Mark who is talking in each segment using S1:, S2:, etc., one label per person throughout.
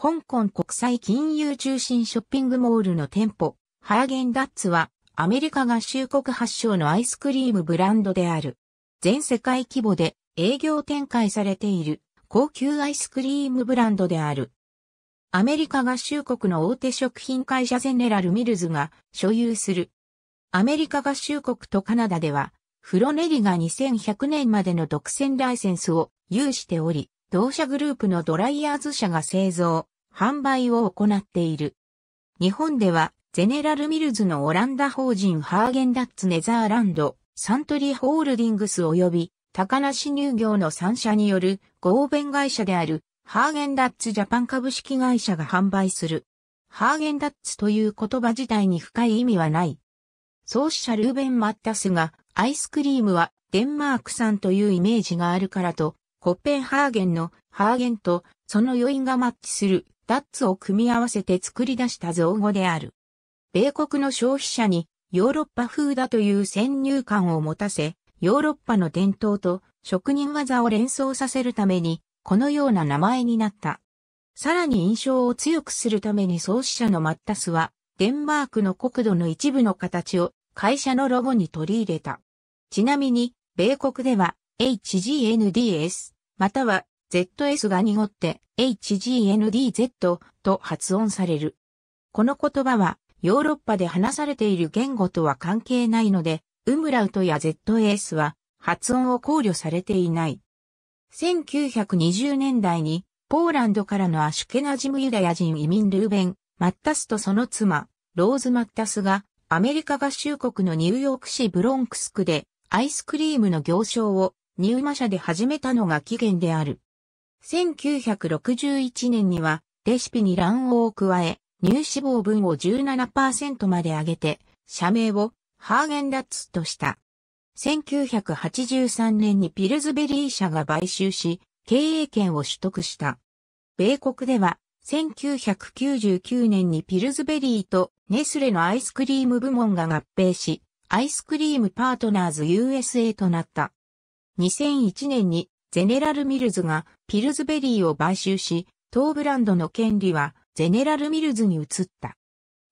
S1: 香港国際金融中心ショッピングモールの店舗、ハーゲンダッツは、アメリカ合衆国発祥のアイスクリームブランドである。全世界規模で営業展開されている高級アイスクリームブランドである。アメリカ合衆国の大手食品会社ゼネラル・ミルズが所有する。アメリカ合衆国とカナダでは、フロネリが2100年までの独占ライセンスを有しており、同社グループのドライヤーズ社が製造、販売を行っている。日本では、ゼネラルミルズのオランダ法人ハーゲンダッツネザーランド、サントリーホールディングス及び、高梨乳業の3社による合弁会社である、ハーゲンダッツジャパン株式会社が販売する。ハーゲンダッツという言葉自体に深い意味はない。創始者ルーベン・マッタスが、アイスクリームはデンマーク産というイメージがあるからとコッペンハーゲンのハーゲンとその余韻がマッチするダッツを組み合わせて作り出した造語である。米国の消費者にヨーロッパ風だという先入観を持たせ、ヨーロッパの伝統と職人技を連想させるために、このような名前になった。さらに印象を強くするために創始者のマッタスは、デンマークの国土の一部の形を会社のロゴに取り入れた。ちなみに、米国では HGNDS、または ZS が濁って HGNDZ と発音される。この言葉はヨーロッパで話されている言語とは関係ないので、ウムラウトや ZS は発音を考慮されていない。1920年代にポーランドからのアシュケナジムユダヤ人移民ルーベン、マッタスとその妻、ローズ・マッタスがアメリカ合衆国のニューヨーク市ブロンクス区でアイスクリームの行商を入馬車で始めたのが起源である。1961年には、レシピに卵黄を加え、乳脂肪分を17%まで上げて、社名をハーゲンダッツとした。1983年にピルズベリー社が買収し、経営権を取得した。米国では、1999年にピルズベリーとネスレのアイスクリーム部門が合併し、アイスクリームパートナーズ USA となった。2001年にゼネラルミルズがピルズベリーを買収し、当ブランドの権利はゼネラルミルズに移った。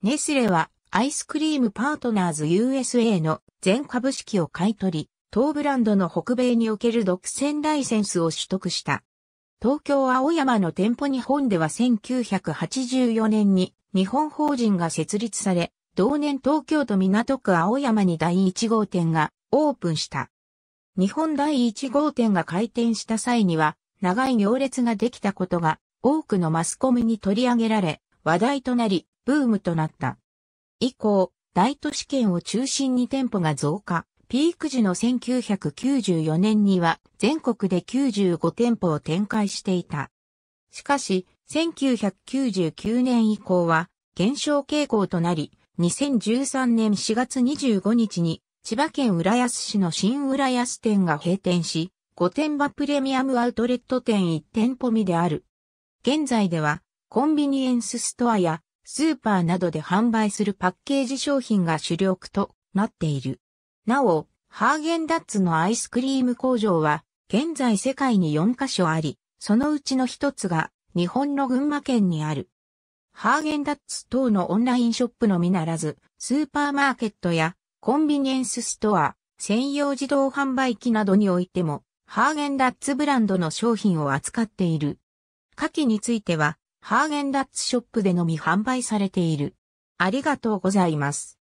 S1: ネスレはアイスクリームパートナーズ USA の全株式を買い取り、当ブランドの北米における独占ライセンスを取得した。東京青山の店舗日本では1984年に日本法人が設立され、同年東京都港区青山に第1号店がオープンした。日本第1号店が開店した際には、長い行列ができたことが、多くのマスコミに取り上げられ、話題となり、ブームとなった。以降、大都市圏を中心に店舗が増加、ピーク時の1994年には全国で95店舗を展開していた。しかし、1999年以降は減少傾向となり、2013年4月25日に千葉県浦安市の新浦安店が閉店し、御殿場プレミアムアウトレット店1店舗目である。現在では、コンビニエンスストアやスーパーなどで販売するパッケージ商品が主力となっている。なお、ハーゲンダッツのアイスクリーム工場は、現在世界に4カ所あり、そのうちの一つが日本の群馬県にある。ハーゲンダッツ等のオンラインショップのみならず、スーパーマーケットやコンビニエンスストア、専用自動販売機などにおいても、ハーゲンダッツブランドの商品を扱っている。下記については、ハーゲンダッツショップでのみ販売されている。ありがとうございます。